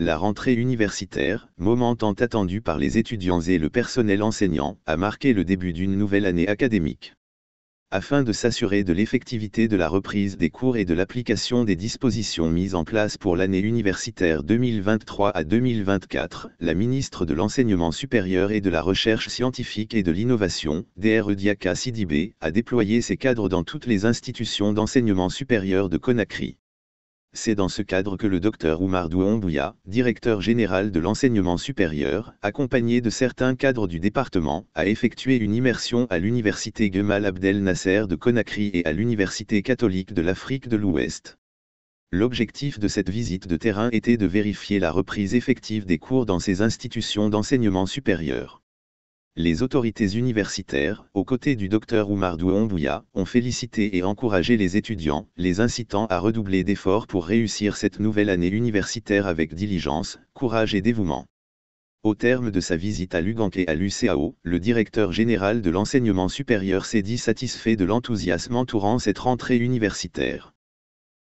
La rentrée universitaire, moment tant attendu par les étudiants et le personnel enseignant, a marqué le début d'une nouvelle année académique. Afin de s'assurer de l'effectivité de la reprise des cours et de l'application des dispositions mises en place pour l'année universitaire 2023 à 2024, la ministre de l'Enseignement supérieur et de la Recherche scientifique et de l'Innovation, DRE Diaka Sidibé, a déployé ses cadres dans toutes les institutions d'enseignement supérieur de Conakry. C'est dans ce cadre que le docteur Oumar Douombouya, directeur général de l'enseignement supérieur, accompagné de certains cadres du département, a effectué une immersion à l'université Gemal Abdel Nasser de Conakry et à l'université catholique de l'Afrique de l'Ouest. L'objectif de cette visite de terrain était de vérifier la reprise effective des cours dans ces institutions d'enseignement supérieur les autorités universitaires, aux côtés du docteur Oumardou Doumbouya, ont félicité et encouragé les étudiants, les incitant à redoubler d'efforts pour réussir cette nouvelle année universitaire avec diligence, courage et dévouement. Au terme de sa visite à Lugank et à l'UCAO, le directeur général de l'enseignement supérieur s'est dit satisfait de l'enthousiasme entourant cette rentrée universitaire.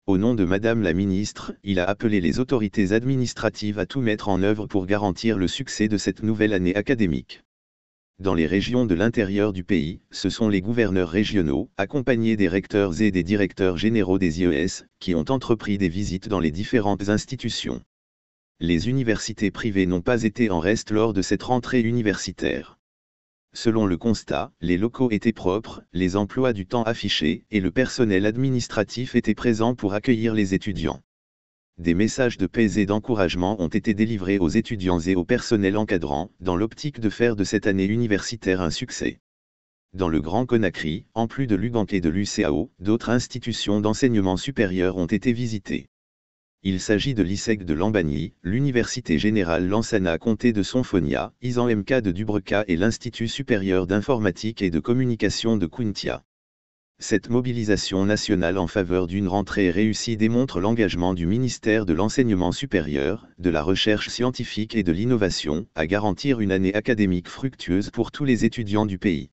Au nom de Madame la Ministre, il a appelé les autorités administratives à tout mettre en œuvre pour garantir le succès de cette nouvelle année académique. Dans les régions de l'intérieur du pays, ce sont les gouverneurs régionaux, accompagnés des recteurs et des directeurs généraux des IES, qui ont entrepris des visites dans les différentes institutions. Les universités privées n'ont pas été en reste lors de cette rentrée universitaire. Selon le constat, les locaux étaient propres, les emplois du temps affichés et le personnel administratif était présent pour accueillir les étudiants des messages de paix et d'encouragement ont été délivrés aux étudiants et au personnel encadrant, dans l'optique de faire de cette année universitaire un succès. Dans le Grand Conakry, en plus de l'Uganc et de l'UCAO, d'autres institutions d'enseignement supérieur ont été visitées. Il s'agit de l'ISEC de Lambani, l'Université Générale Lansana Comté de Sonfonia, ISAN MK de Dubreca et l'Institut Supérieur d'Informatique et de Communication de Quintia. Cette mobilisation nationale en faveur d'une rentrée réussie démontre l'engagement du ministère de l'Enseignement supérieur, de la recherche scientifique et de l'innovation à garantir une année académique fructueuse pour tous les étudiants du pays.